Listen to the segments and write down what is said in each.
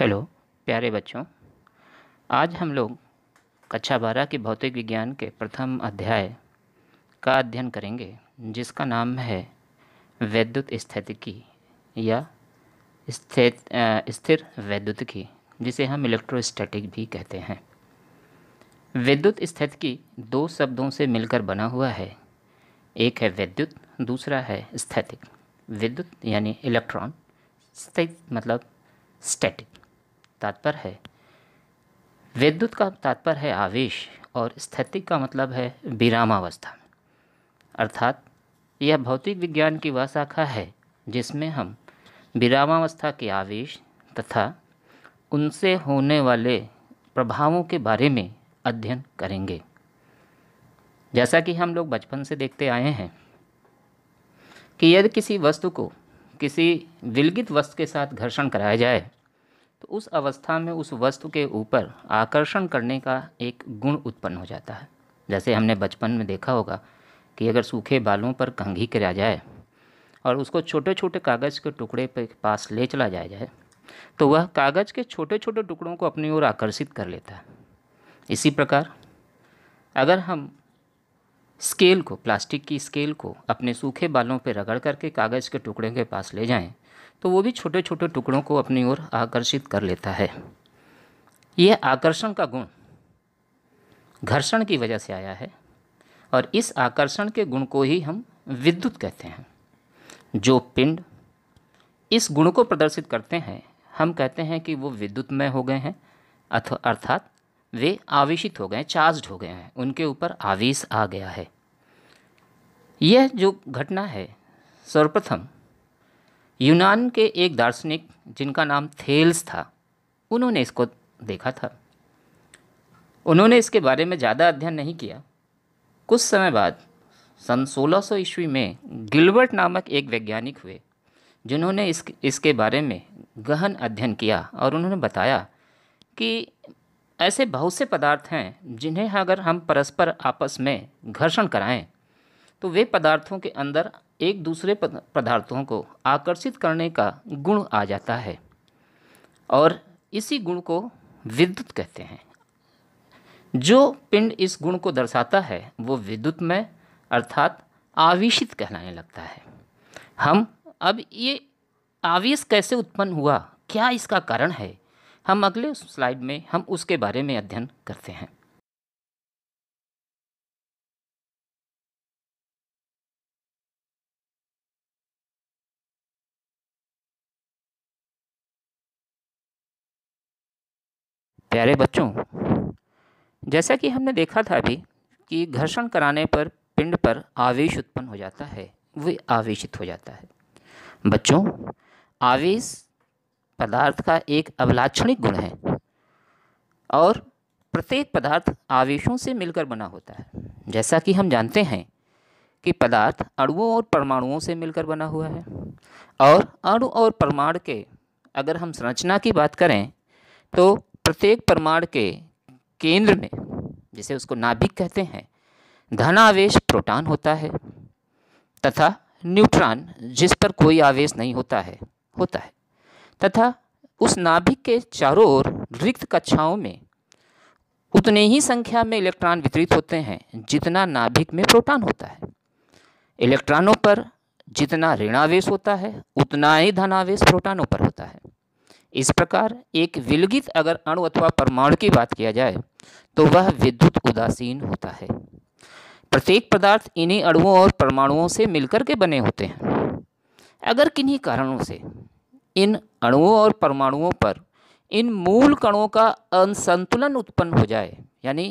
hello प्यारे बच्चों आज हम लोग कक्षा बारह के भौतिक विज्ञान के प्रथम अध्याय का अध्ययन करेंगे जिसका नाम है वैद्युत स्थितिकी या स्थित स्थिर की जिसे हम इलेक्ट्रोस्टैटिक भी कहते हैं विद्युत स्थितिकी दो शब्दों से मिलकर बना हुआ है एक है वैद्युत दूसरा है स्थैतिक विद्युत यानी इलेक्ट्रॉन स्थित मतलब स्टैटिक तात्पर्य है विद्युत का तात्पर्य है आवेश और स्थितिक का मतलब है विरामावस्था अर्थात यह भौतिक विज्ञान की वह शाखा है जिसमें हम विरामावस्था के आवेश तथा उनसे होने वाले प्रभावों के बारे में अध्ययन करेंगे जैसा कि हम लोग बचपन से देखते आए हैं कि यदि किसी वस्तु को किसी विलगित वस्तु के साथ घर्षण कराया जाए तो उस अवस्था में उस वस्तु के ऊपर आकर्षण करने का एक गुण उत्पन्न हो जाता है जैसे हमने बचपन में देखा होगा कि अगर सूखे बालों पर कंघी करा जाए और उसको छोटे छोटे कागज़ के टुकड़े पर पास ले चला जाया जाए तो वह कागज़ के छोटे छोटे टुकड़ों को अपनी ओर आकर्षित कर लेता है इसी प्रकार अगर हम स्केल को प्लास्टिक की स्केल को अपने सूखे बालों पर रगड़ करके कागज़ के टुकड़े के पास ले जाएं तो वो भी छोटे छोटे टुकड़ों को अपनी ओर आकर्षित कर लेता है यह आकर्षण का गुण घर्षण की वजह से आया है और इस आकर्षण के गुण को ही हम विद्युत कहते हैं जो पिंड इस गुण को प्रदर्शित करते हैं हम कहते हैं कि वो विद्युतमय हो गए हैं अथ अर्थात वे आवेशित हो गए चार्ज हो गए हैं उनके ऊपर आवेश आ गया है यह जो घटना है सर्वप्रथम यूनान के एक दार्शनिक जिनका नाम थेल्स था उन्होंने इसको देखा था उन्होंने इसके बारे में ज़्यादा अध्ययन नहीं किया कुछ समय बाद सन 1600 ईस्वी में गिलबर्ट नामक एक वैज्ञानिक हुए जिन्होंने इस इसके बारे में गहन अध्ययन किया और उन्होंने बताया कि ऐसे बहुत से पदार्थ हैं जिन्हें अगर हम परस्पर आपस में घर्षण कराएं तो वे पदार्थों के अंदर एक दूसरे पदार्थों को आकर्षित करने का गुण आ जाता है और इसी गुण को विद्युत कहते हैं जो पिंड इस गुण को दर्शाता है वो विद्युत में अर्थात आवेशित कहलाने लगता है हम अब ये आवेश कैसे उत्पन्न हुआ क्या इसका कारण है हम अगले स्लाइड में हम उसके बारे में अध्ययन करते हैं प्यारे बच्चों जैसा कि हमने देखा था अभी कि घर्षण कराने पर पिंड पर आवेश उत्पन्न हो जाता है वे आवेशित हो जाता है बच्चों आवेश पदार्थ का एक अवलाक्षणिक गुण है और प्रत्येक पदार्थ आवेशों से मिलकर बना होता है जैसा कि हम जानते हैं कि पदार्थ अणुओं और परमाणुओं से मिलकर बना हुआ है और अणु और परमाणु के अगर हम संरचना की बात करें तो प्रत्येक प्रमाण के केंद्र में जिसे उसको नाभिक कहते हैं धनावेश प्रोटॉन होता है तथा न्यूट्रॉन जिस पर कोई आवेश नहीं होता है होता है तथा उस नाभिक के चारों ओर रिक्त कक्षाओं में उतने ही संख्या में इलेक्ट्रॉन वितरित होते हैं जितना नाभिक में प्रोटॉन होता है इलेक्ट्रॉनों पर जितना ऋणावेश होता है उतना ही धनावेश प्रोटॉनों पर होता है इस प्रकार एक विलगित अगर अणु अथवा परमाणु की बात किया जाए तो वह विद्युत उदासीन होता है प्रत्येक पदार्थ इन्हीं अणुओं और परमाणुओं से मिलकर के बने होते हैं अगर किन्हीं कारणों से इन अणुओं और परमाणुओं पर इन मूल कणों का असंतुलन उत्पन्न हो जाए यानी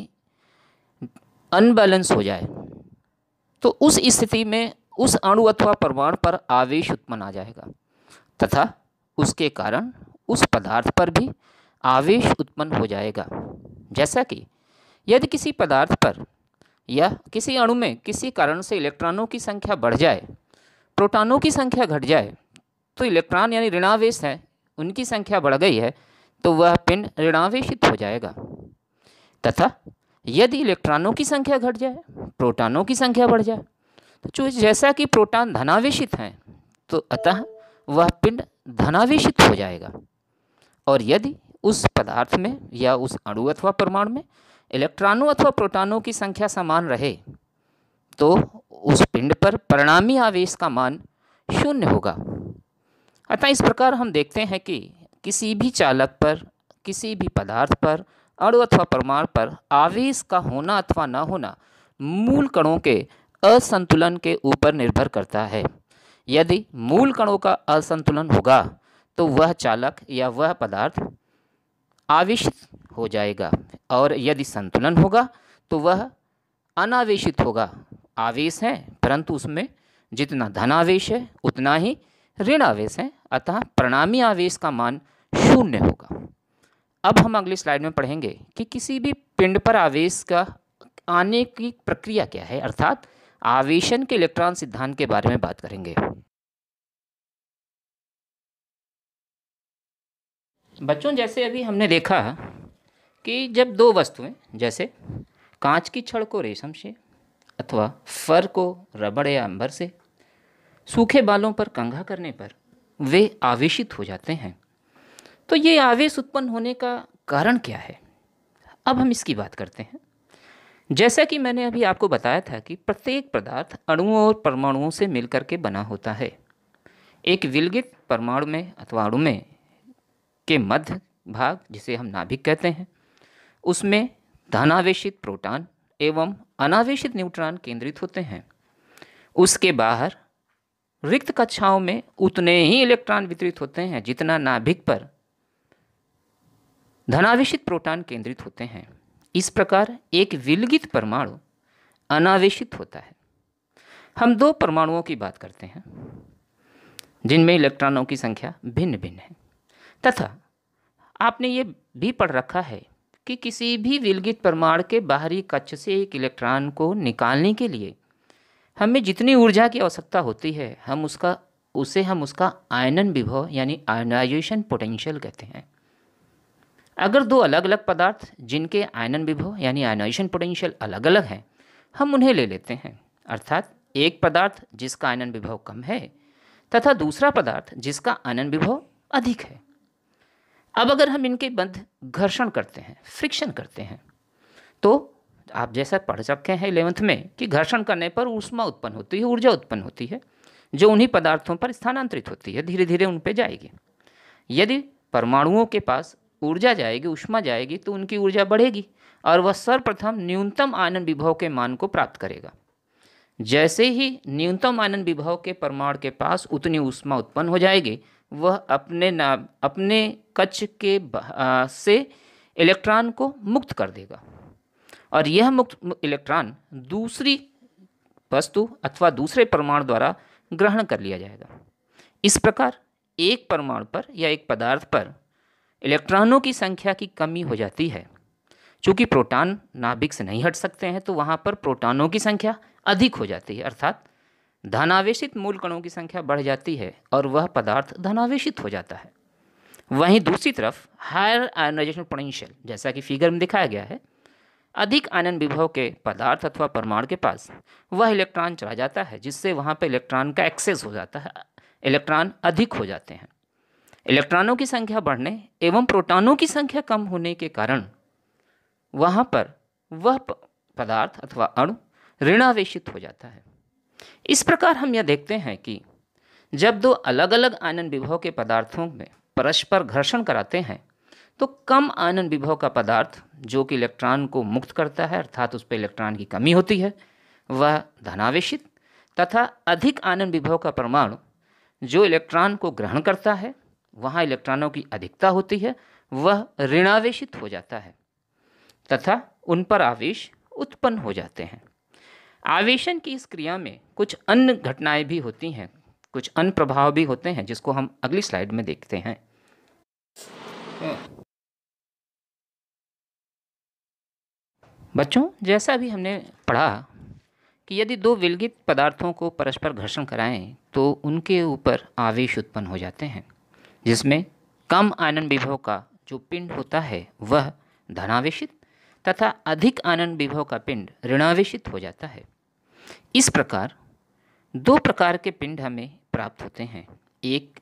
अनबैलेंस हो जाए तो उस स्थिति में उस अणु अथवा परमाणु पर आवेश उत्पन्न आ जाएगा तथा उसके कारण उस पदार्थ पर भी आवेश उत्पन्न हो जाएगा जैसा कि यदि किसी पदार्थ पर या किसी अणु में किसी कारण से इलेक्ट्रॉनों की संख्या बढ़ जाए प्रोटॉनों की संख्या घट जाए तो इलेक्ट्रॉन यानी ऋणावेश हैं उनकी संख्या बढ़ गई है तो वह पिंड ऋणावेशित हो जाएगा तथा यदि इलेक्ट्रॉनों की संख्या घट जाए प्रोटॉनों की संख्या बढ़ जाए तो जैसा कि प्रोटॉन धनावेशित हैं तो अतः वह पिंड धनावेशित हो जाएगा और यदि उस पदार्थ में या उस अणु अथवा परमाणु में इलेक्ट्रॉनों अथवा प्रोटॉनों की संख्या समान रहे तो उस पिंड पर परिणामी आवेश का मान शून्य होगा अतः इस प्रकार हम देखते हैं कि किसी भी चालक पर किसी भी पदार्थ पर अणु अथवा परमाणु पर आवेश का होना अथवा न होना मूल कणों के असंतुलन के ऊपर निर्भर करता है यदि मूल कणों का असंतुलन होगा तो वह चालक या वह पदार्थ आवेशित हो जाएगा और यदि संतुलन होगा तो वह अनावेशित होगा आवेश है परंतु उसमें जितना धन आवेश है उतना ही ऋण आवेश है अतः प्रणामी आवेश का मान शून्य होगा अब हम अगली स्लाइड में पढ़ेंगे कि किसी भी पिंड पर आवेश का आने की प्रक्रिया क्या है अर्थात आवेशन के इलेक्ट्रॉन सिद्धांत के बारे में बात करेंगे बच्चों जैसे अभी हमने देखा कि जब दो वस्तुएं जैसे कांच की छड़ को रेशम से अथवा फर को रबड़ या अंबर से सूखे बालों पर कंघा करने पर वे आवेशित हो जाते हैं तो ये आवेश उत्पन्न होने का कारण क्या है अब हम इसकी बात करते हैं जैसा कि मैंने अभी आपको बताया था कि प्रत्येक पदार्थ अणुओं और परमाणुओं से मिलकर के बना होता है एक विलगित परमाणु में अथवा अणु में के मध्य भाग जिसे हम नाभिक कहते हैं उसमें धनावेशित प्रोटॉन एवं अनावेशित न्यूट्रॉन केंद्रित होते हैं उसके बाहर रिक्त कक्षाओं में उतने ही इलेक्ट्रॉन वितरित होते हैं जितना नाभिक पर धनावेशित प्रोटॉन केंद्रित होते हैं इस प्रकार एक विलगित परमाणु अनावेशित होता है हम दो परमाणुओं की बात करते हैं जिनमें इलेक्ट्रॉनों की संख्या भिन्न भिन्न है तथा आपने ये भी पढ़ रखा है कि किसी भी विलगित प्रमाण के बाहरी कक्ष से एक इलेक्ट्रॉन को निकालने के लिए हमें जितनी ऊर्जा की आवश्यकता होती है हम उसका उसे हम उसका आयनन विभव यानी आयनाइजेशन पोटेंशियल कहते हैं अगर दो अलग अलग पदार्थ जिनके आयनन विभव यानी आयनाइजेशन पोटेंशियल अलग अलग हैं हम उन्हें ले लेते हैं अर्थात एक पदार्थ जिसका आयनन विभव कम है तथा दूसरा पदार्थ जिसका आयनन विभव अधिक है अब अगर हम इनके बंध घर्षण करते हैं फ्रिक्शन करते हैं तो आप जैसा पढ़ चुके हैं इलेवंथ में कि घर्षण करने पर ऊष्मा उत्पन्न होती है ऊर्जा उत्पन्न होती है जो उन्हीं पदार्थों पर स्थानांतरित होती है धीरे धीरे उन पर जाएगी यदि परमाणुओं के पास ऊर्जा जाएगी ऊष्मा जाएगी तो उनकी ऊर्जा बढ़ेगी और वह सर्वप्रथम न्यूनतम आयन विभव के मान को प्राप्त करेगा जैसे ही न्यूनतम आनंद विभव के परमाणु के पास उतनी ऊष्मा उत्पन्न हो जाएगी वह अपने नाभ अपने कच्छ के आ, से इलेक्ट्रॉन को मुक्त कर देगा और यह मुक्त इलेक्ट्रॉन दूसरी वस्तु अथवा दूसरे परमाणु द्वारा ग्रहण कर लिया जाएगा इस प्रकार एक परमाणु पर या एक पदार्थ पर इलेक्ट्रॉनों की संख्या की कमी हो जाती है चूँकि प्रोटॉन नाभिक से नहीं हट सकते हैं तो वहाँ पर प्रोटॉनों की संख्या अधिक हो जाती है अर्थात धनावेशित मूल कणों की संख्या बढ़ जाती है और वह पदार्थ धनावेशित हो जाता है वहीं दूसरी तरफ हायर आयनाइजेशन पोटेंशियल जैसा कि फिगर में दिखाया गया है अधिक आयन विभव के पदार्थ अथवा परमाणु के पास वह इलेक्ट्रॉन चला जाता है जिससे वहाँ पर इलेक्ट्रॉन का एक्सेस हो जाता है इलेक्ट्रॉन अधिक हो जाते हैं इलेक्ट्रॉनों की संख्या बढ़ने एवं प्रोटॉनों की संख्या कम होने के कारण वहाँ पर वह पदार्थ अथवा अणु ऋणावेशित हो जाता है इस प्रकार हम यह देखते हैं कि जब दो अलग अलग आनंद विभव के पदार्थों में परस्पर घर्षण कराते हैं तो कम आनंद विभव का पदार्थ जो कि इलेक्ट्रॉन को मुक्त करता है अर्थात उस पर इलेक्ट्रॉन की कमी होती है वह धनावेशित तथा अधिक आनंद विभव का परमाणु जो इलेक्ट्रॉन को ग्रहण करता है वहाँ इलेक्ट्रॉनों की अधिकता होती है वह ऋणावेशित हो जाता है तथा उन पर आवेश उत्पन्न हो जाते हैं आवेशन की इस क्रिया में कुछ अन्य घटनाएं भी होती हैं कुछ अन्य प्रभाव भी होते हैं जिसको हम अगली स्लाइड में देखते हैं बच्चों जैसा भी हमने पढ़ा कि यदि दो विलगित पदार्थों को परस्पर घर्षण कराएं तो उनके ऊपर आवेश उत्पन्न हो जाते हैं जिसमें कम आनंद विभव का जो पिंड होता है वह धनावेशित तथा अधिक आनंद विभव का पिंड ऋणावेशित हो जाता है इस प्रकार दो प्रकार के पिंड हमें प्राप्त होते हैं एक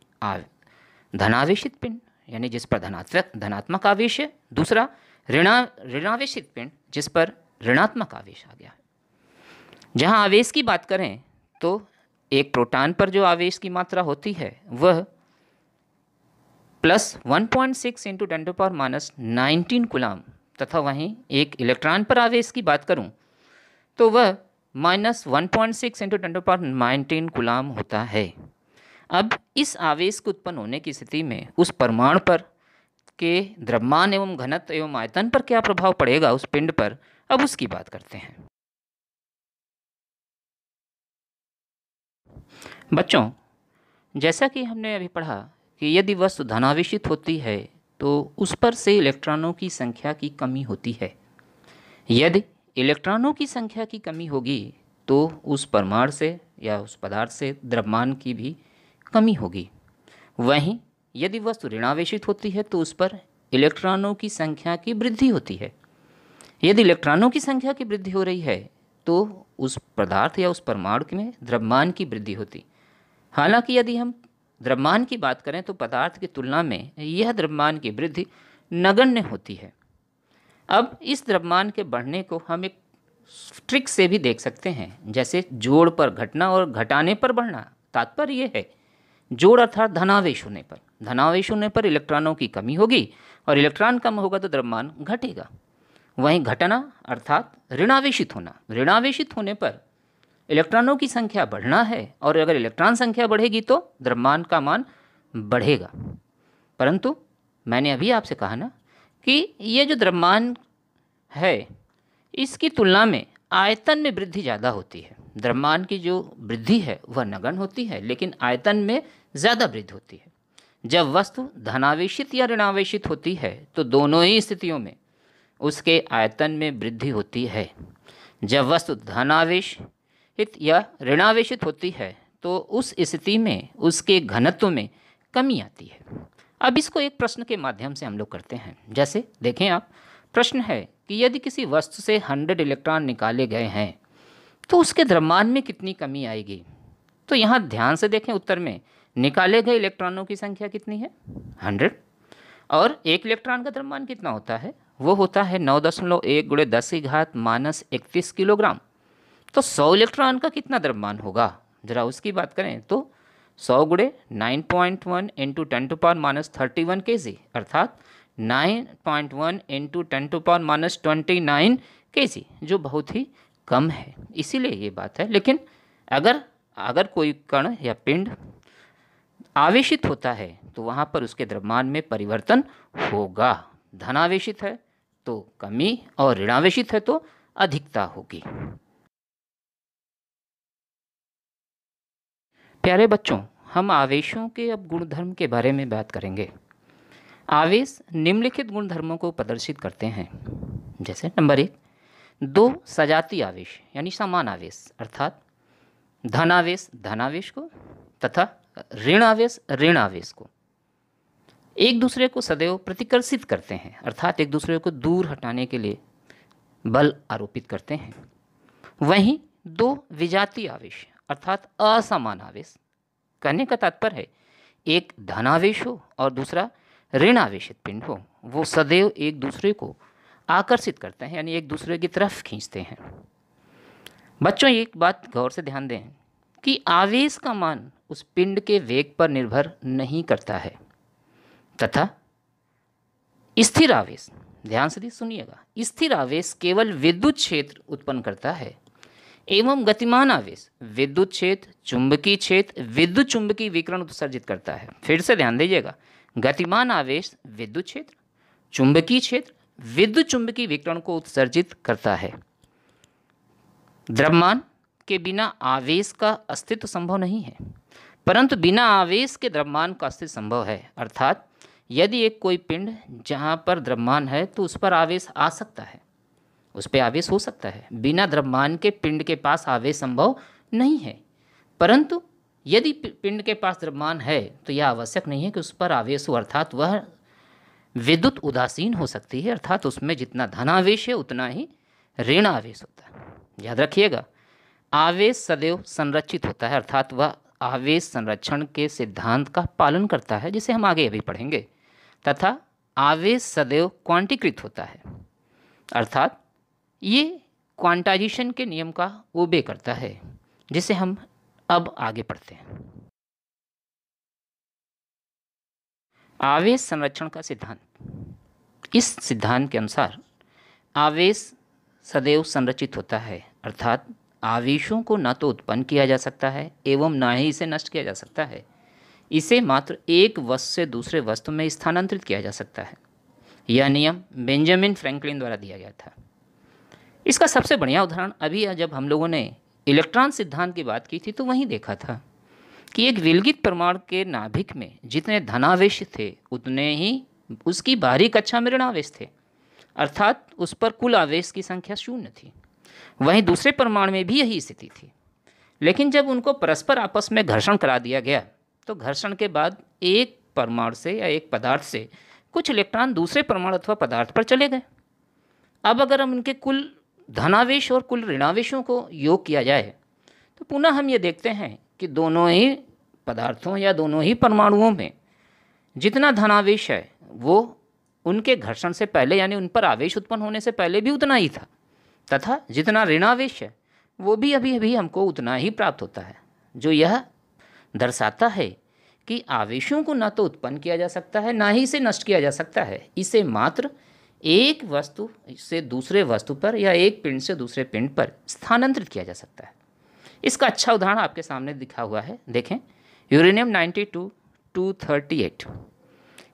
धनावेशित पिंड यानी जिस पर धनात्मक धनात्मक आवेश है दूसरा ऋणा ऋणावेशित पिंड जिस पर ऋणात्मक आवेश आ गया है जहाँ आवेश की बात करें तो एक प्रोटॉन पर जो आवेश की मात्रा होती है वह plus one point six into ten to power minus nineteen coulomb तथा वहीं एक इलेक्ट्रॉन पर आवेश की बात करूं तो वह minus one point six into ten to power nineteen coulomb होता है अब इस आवेश के उत्पन्न होने की स्थिति में उस परमाणु पर के द्रव्यमान एवं घनत्व एवं आयतन पर क्या प्रभाव पड़ेगा उस पिंड पर अब उसकी बात करते हैं बच्चों जैसा कि हमने अभी पढ़ा कि यदि वस्तु धनावेशित होती है तो उस पर से इलेक्ट्रॉनों की संख्या की कमी होती है यदि इलेक्ट्रॉनों की संख्या की कमी होगी तो उस परमाणु से या उस पदार्थ से द्रव्यमान की भी कमी होगी वहीं यदि वस्तु ऋणावेशित होती है तो उस पर इलेक्ट्रॉनों की संख्या की वृद्धि होती है यदि इलेक्ट्रॉनों की संख्या की वृद्धि हो रही है तो उस पदार्थ या उस परमाणु में द्रव्यमान की वृद्धि होती हालांकि यदि हम द्रव्यमान की बात करें तो पदार्थ की तुलना में यह द्रव्यमान की वृद्धि नगण्य होती है अब इस द्रव्यमान के बढ़ने को हम एक ट्रिक से भी देख सकते हैं जैसे जोड़ पर घटना और घटाने पर बढ़ना तात्पर्य यह है जोड़ अर्थात धनावेश होने पर धनावेश होने पर इलेक्ट्रॉनों की कमी होगी और इलेक्ट्रॉन कम होगा तो द्रव्यमान घटेगा वहीं घटना अर्थात ऋणावेशित होना ऋणावेशित होने पर इलेक्ट्रॉनों की संख्या बढ़ना है और अगर इलेक्ट्रॉन संख्या बढ़ेगी तो द्रव्यमान का मान बढ़ेगा परंतु मैंने अभी आपसे कहा ना कि ये जो द्रव्यमान है इसकी तुलना में आयतन में वृद्धि ज़्यादा होती है द्रव्यमान की जो वृद्धि है वह नगण होती है लेकिन आयतन में ज़्यादा वृद्धि होती है जब वस्तु धनावेशित या ऋणावेशित होती है तो दोनों ही स्थितियों में उसके आयतन में वृद्धि होती है जब वस्तु धनावेशित या ऋणावेशित होती है तो उस स्थिति में उसके घनत्व में कमी आती है अब इसको एक प्रश्न के माध्यम से हम लोग करते हैं जैसे देखें आप प्रश्न है कि यदि किसी वस्तु से हंड्रेड इलेक्ट्रॉन निकाले गए हैं तो उसके द्रव्यमान में कितनी कमी आएगी तो यहाँ ध्यान से देखें उत्तर में निकाले गए इलेक्ट्रॉनों की संख्या कितनी है हंड्रेड और एक इलेक्ट्रॉन का द्रव्यमान कितना होता है वो होता है नौ दशमलव एक गुड़े दस की घात माइनस इकतीस किलोग्राम तो सौ इलेक्ट्रॉन का कितना द्रव्यमान होगा ज़रा उसकी बात करें तो सौ गुड़े nine point one into ten to power minus thirty one K G अर्थात nine point one into ten to power minus twenty nine K G जो बहुत ही कम है इसीलिए ये बात है लेकिन अगर अगर कोई कण या पिंड आवेशित होता है तो वहाँ पर उसके द्रव्यमान में परिवर्तन होगा धनावेशित है तो कमी और ऋणावेशित है तो अधिकता होगी प्यारे बच्चों हम आवेशों के अब गुणधर्म के बारे में बात करेंगे आवेश निम्नलिखित गुणधर्मों को प्रदर्शित करते हैं जैसे नंबर एक दो सजाती आवेश यानी समान आवेश अर्थात धनावेश धनावेश को तथा ऋण आवेश ऋण आवेश को एक दूसरे को सदैव प्रतिकर्षित करते हैं अर्थात एक दूसरे को दूर हटाने के लिए बल आरोपित करते हैं वहीं दो विजाती आवेश अर्थात असमान आवेश कहने का तात्पर्य है एक धनावेश हो और दूसरा ऋण आवेश पिंड हो वो सदैव एक दूसरे को आकर्षित करते हैं यानी एक दूसरे की तरफ खींचते हैं बच्चों एक बात गौर से ध्यान दें कि आवेश का मान उस पिंड के वेग पर निर्भर नहीं करता है तथा स्थिर आवेश ध्यान से सुनिएगा स्थिर आवेश केवल विद्युत क्षेत्र उत्पन्न करता है एवं गतिमान आवेश विद्युत क्षेत्र चुंबकीय क्षेत्र विद्युत चुंबकीय विकरण उत्सर्जित करता है फिर से ध्यान दीजिएगा गतिमान आवेश विद्युत क्षेत्र चुंबकीय क्षेत्र विद्युत चुंबकीय विकरण को उत्सर्जित करता है द्रव्यमान के बिना आवेश का अस्तित्व संभव नहीं है परंतु बिना आवेश के द्रव्यमान का अस्तित्व संभव है अर्थात यदि एक कोई पिंड जहाँ पर द्रव्यमान है तो उस पर आवेश आ सकता है उस पर आवेश हो सकता है बिना द्रव्यमान के पिंड के पास आवेश संभव नहीं है परंतु यदि पिंड के पास द्रव्यमान है तो यह आवश्यक नहीं है कि उस पर आवेश हो अर्थात वह विद्युत उदासीन हो सकती है अर्थात उसमें जितना धनावेश है उतना ही ऋण आवेश होता है याद रखिएगा आवेश सदैव संरक्षित होता है अर्थात वह आवेश संरक्षण के सिद्धांत का पालन करता है जिसे हम आगे अभी पढ़ेंगे तथा आवेश सदैव क्वांटीकृत होता है अर्थात ये क्वांटाइजेशन के नियम का ओबे करता है जिसे हम अब आगे पढ़ते हैं आवेश संरक्षण का सिद्धांत इस सिद्धांत के अनुसार आवेश सदैव संरचित होता है अर्थात आवेशों को ना तो उत्पन्न किया जा सकता है एवं ना ही इसे नष्ट किया जा सकता है इसे मात्र एक वस्तु से दूसरे वस्तु में स्थानांतरित किया जा सकता है यह नियम बेंजामिन फ्रैंकलिन द्वारा दिया गया था इसका सबसे बढ़िया उदाहरण अभी जब हम लोगों ने इलेक्ट्रॉन सिद्धांत की बात की थी तो वहीं देखा था कि एक विलगित परमाणु के नाभिक में जितने धनावेश थे उतने ही उसकी बाहरी कक्षा में ऋणावेश थे अर्थात उस पर कुल आवेश की संख्या शून्य थी वहीं दूसरे परमाणु में भी यही स्थिति थी लेकिन जब उनको परस्पर आपस में घर्षण करा दिया गया तो घर्षण के बाद एक परमाणु से या एक पदार्थ से कुछ इलेक्ट्रॉन दूसरे परमाणु अथवा पदार्थ पर चले गए अब अगर हम उनके कुल धनावेश और कुल ऋणावेशों को योग किया जाए तो पुनः हम ये देखते हैं कि दोनों ही पदार्थों या दोनों ही परमाणुओं में जितना धनावेश है वो उनके घर्षण से पहले यानी उन पर आवेश उत्पन्न होने से पहले भी उतना ही था तथा जितना ऋणावेश है वो भी अभी अभी हमको उतना ही प्राप्त होता है जो यह दर्शाता है कि आवेशों को ना तो उत्पन्न किया जा सकता है ना ही इसे नष्ट किया जा सकता है इसे मात्र एक वस्तु से दूसरे वस्तु पर या एक पिंड से दूसरे पिंड पर स्थानांतरित किया जा सकता है इसका अच्छा उदाहरण आपके सामने दिखा हुआ है देखें यूरेनियम 92 238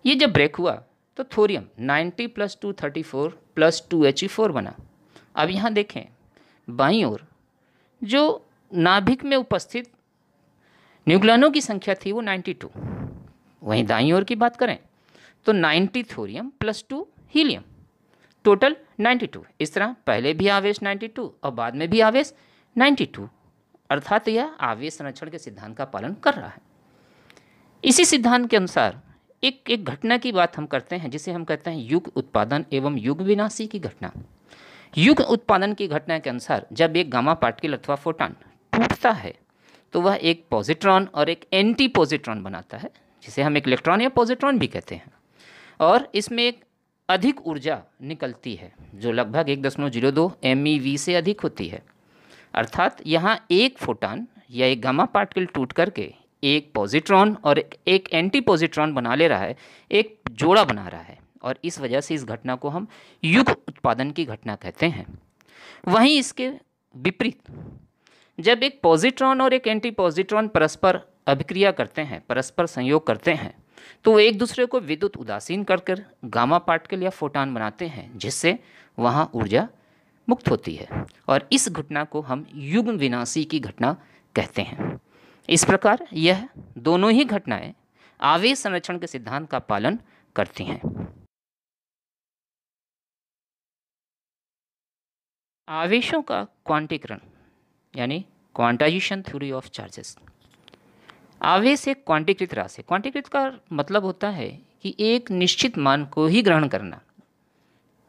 ये जब ब्रेक हुआ तो thorium 90 plus two thirty four plus two H E four बना अब यहाँ देखें बाई ओर जो नाभिक में उपस्थित न्यूक्लियनों की संख्या थी वो 92 वहीं दाई ओर की बात करें तो 90 thorium plus two helium total 92 इस तरह पहले भी आवेश 92 और बाद में भी आवेश 92 अर्थात यह आवेश संरक्षण के सिद्धांत का पालन कर रहा है इसी सिद्धांत के अनुसार एक एक घटना की बात हम करते हैं जिसे हम कहते हैं युग उत्पादन एवं युग विनाशी की घटना युग उत्पादन की घटना के अनुसार जब एक गामा पार्टिकल अथवा फोटान टूटता है तो वह एक पॉजिट्रॉन और एक एंटी पॉजिट्रॉन बनाता है जिसे हम एक इलेक्ट्रॉन या पॉजिट्रॉन भी कहते हैं और इसमें एक अधिक ऊर्जा निकलती है जो लगभग एक दशमलव जीरो दो एम ई वी से अधिक होती है अर्थात यहाँ एक फोटान या एक गामा पार्टिकल टूट करके एक पॉजिट्रॉन और एक एंटी पॉजिट्रॉन बना ले रहा है एक जोड़ा बना रहा है और इस वजह से इस घटना को हम युग उत्पादन की घटना कहते हैं वहीं इसके विपरीत जब एक पॉजिट्रॉन और एक एंटी पॉजिट्रॉन परस्पर अभिक्रिया करते हैं परस्पर संयोग करते हैं तो वो एक दूसरे को विद्युत उदासीन कर कर गामा पार्टिकल या फोटान बनाते हैं जिससे वहाँ ऊर्जा मुक्त होती है और इस घटना को हम युग्म विनाशी की घटना कहते हैं इस प्रकार यह दोनों ही घटनाएं आवेश संरक्षण के सिद्धांत का पालन करती हैं आवेशों का क्वांटीकरण यानी क्वांटाइजेशन थ्योरी ऑफ चार्जेस आवेश एक क्वांटिकृत राशि क्वांटिकृत का मतलब होता है कि एक निश्चित मान को ही ग्रहण करना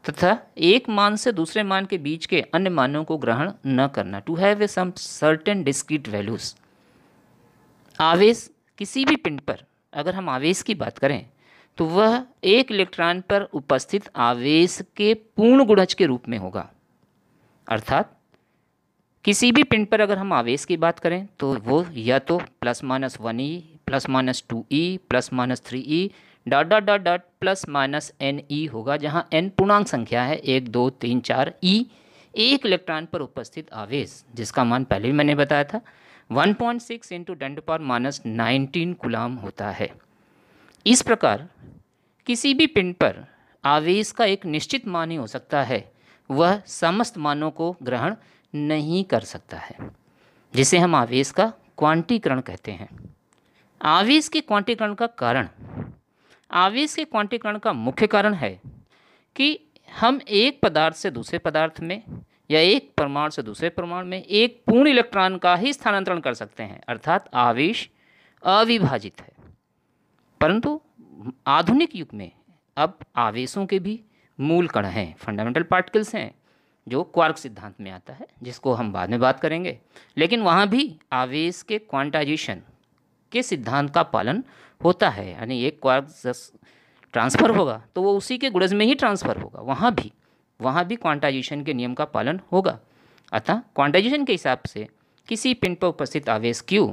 तथा एक मान से दूसरे मान के बीच के अन्य मानों को ग्रहण न करना to have a some certain discrete values आवेश किसी भी पिंड पर अगर हम आवेश की बात करें तो वह एक इलेक्ट्रॉन पर उपस्थित आवेश के पूर्ण गुणज के रूप में होगा अर्थात किसी भी पिंड पर अगर हम आवेश की बात करें तो वो या तो plus minus one E plus minus two E plus minus three E dot dot dot dot plus minus N E होगा जहाँ एन पूर्णांक संख्या है एक दो तीन चार ई e, एक इलेक्ट्रॉन पर उपस्थित आवेश जिसका मान पहले भी मैंने बताया था 1.6 point six into ten power minus nineteen coulomb होता है इस प्रकार किसी भी पिंड पर आवेश का एक निश्चित मान ही हो सकता है वह समस्त मानों को ग्रहण नहीं कर सकता है जिसे हम आवेश का क्वांटीकरण कहते हैं आवेश के क्वांटीकरण का कारण आवेश के क्वांटीकरण का मुख्य कारण है कि हम एक पदार्थ से दूसरे पदार्थ में या एक परमाणु से दूसरे परमाणु में एक पूर्ण इलेक्ट्रॉन का ही स्थानांतरण कर सकते हैं अर्थात आवेश अविभाजित है परंतु आधुनिक युग में अब आवेशों के भी मूल कण हैं फंडामेंटल पार्टिकल्स हैं जो क्वार्क सिद्धांत में आता है जिसको हम बाद में बात करेंगे लेकिन वहाँ भी आवेश के क्वांटाइजेशन के सिद्धांत का पालन होता है यानी एक क्वार्क ट्रांसफ़र होगा तो वो उसी के गुड़ज में ही ट्रांसफ़र होगा वहाँ भी वहाँ भी क्वांटाइजेशन के नियम का पालन होगा अतः क्वांटाइजेशन के हिसाब से किसी पिन पर उपस्थित आवेश क्यू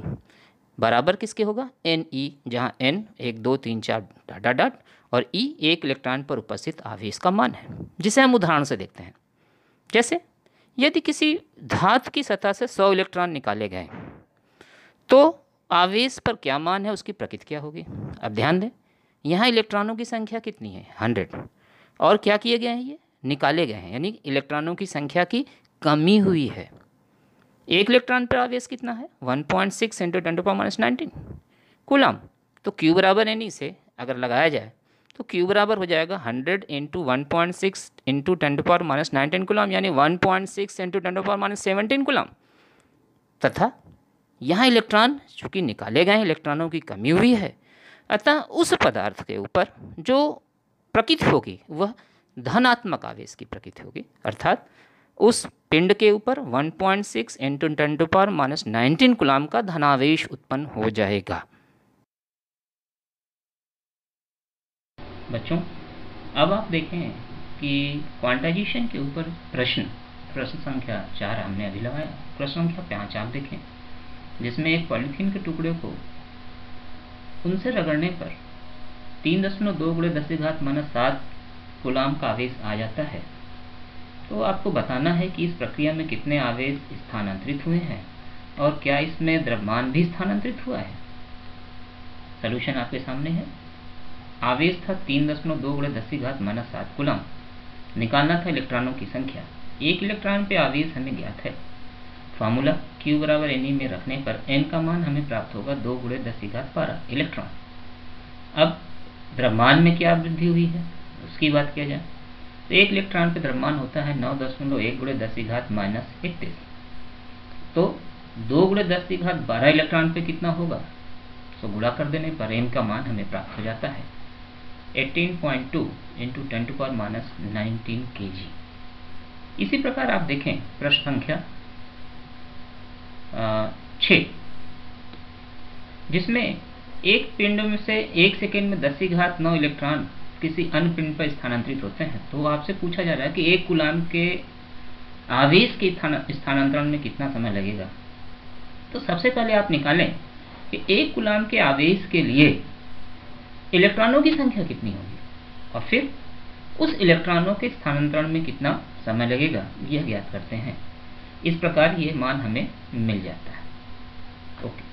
बराबर किसके होगा एन ई e, जहाँ एन एक दो तीन चार डाटा डाट और ई e एक इलेक्ट्रॉन पर उपस्थित आवेश का मान है जिसे हम उदाहरण से देखते हैं जैसे यदि किसी धातु की सतह से 100 इलेक्ट्रॉन निकाले गए तो आवेश पर क्या मान है उसकी प्रकृति क्या होगी अब ध्यान दें यहाँ इलेक्ट्रॉनों की संख्या कितनी है हंड्रेड और क्या किए गए हैं ये निकाले गए हैं यानी इलेक्ट्रॉनों की संख्या की कमी हुई है एक इलेक्ट्रॉन पर आवेश कितना है one point six into ten power minus nineteen coulomb तो क्यू बराबर है नहीं e से अगर लगाया जाए तो Q बराबर हो जाएगा hundred into one point six into ten to power minus nineteen coulomb यानी one point six into ten to power minus seventeen coulomb तथा यहाँ इलेक्ट्रॉन चूँकि निकाले गए हैं इलेक्ट्रॉनों की कमी हुई है अतः उस पदार्थ के ऊपर जो प्रकृति होगी वह धनात्मक आवेश की प्रकृति होगी अर्थात उस पिंड के ऊपर 1.6 point six into ten to power minus nineteen coulomb का धनावेश उत्पन्न हो जाएगा बच्चों अब आप देखें कि क्वांटाइजेशन के ऊपर प्रश्न प्रश्न संख्या चार हमने अभी लगाया प्रश्न संख्या पाँच आप देखें जिसमें एक पॉलिथीन के टुकड़े को उनसे रगड़ने पर तीन दशमलव दो गुड़े दस घात माना सात गुलाम का आवेश आ जाता है तो आपको बताना है कि इस प्रक्रिया में कितने आवेश स्थानांतरित हुए हैं और क्या इसमें द्रव्यमान भी स्थानांतरित हुआ है सोल्यूशन आपके सामने है आवेश था तीन दशमलव दो गुड़े दस घात माइनस सात कुलम निकालना था इलेक्ट्रॉनों की संख्या एक इलेक्ट्रॉन पे आवेश हमें ज्ञात है फार्मूला Q बराबर एन e में रखने पर n का मान हमें प्राप्त होगा दो गुड़े दस घात बारह इलेक्ट्रॉन अब द्रव्यमान में क्या वृद्धि हुई है उसकी बात किया जाए तो एक इलेक्ट्रॉन पे द्रव्यमान होता है नौ दशमलव एक गुड़े दस घात माइनस इकतीस तो दो गुड़े दस घात बारह इलेक्ट्रॉन पे कितना होगा सो गुणा कर देने पर एन का मान हमें प्राप्त हो जाता है 18.2 into ten to power minus nineteen के इसी प्रकार आप देखें प्रश्न संख्या छ जिसमें एक पिंड में से एक सेकेंड में दसी घात नौ इलेक्ट्रॉन किसी अन्य पिंड पर स्थानांतरित होते हैं तो आपसे पूछा जा रहा है कि एक गुलाम के आवेश के स्थानांतरण में कितना समय लगेगा तो सबसे पहले आप निकालें कि एक गुलाम के आवेश के लिए इलेक्ट्रॉनों की संख्या कितनी होगी और फिर उस इलेक्ट्रॉनों के स्थानांतरण में कितना समय लगेगा यह ज्ञात करते हैं इस प्रकार ये मान हमें मिल जाता है ओके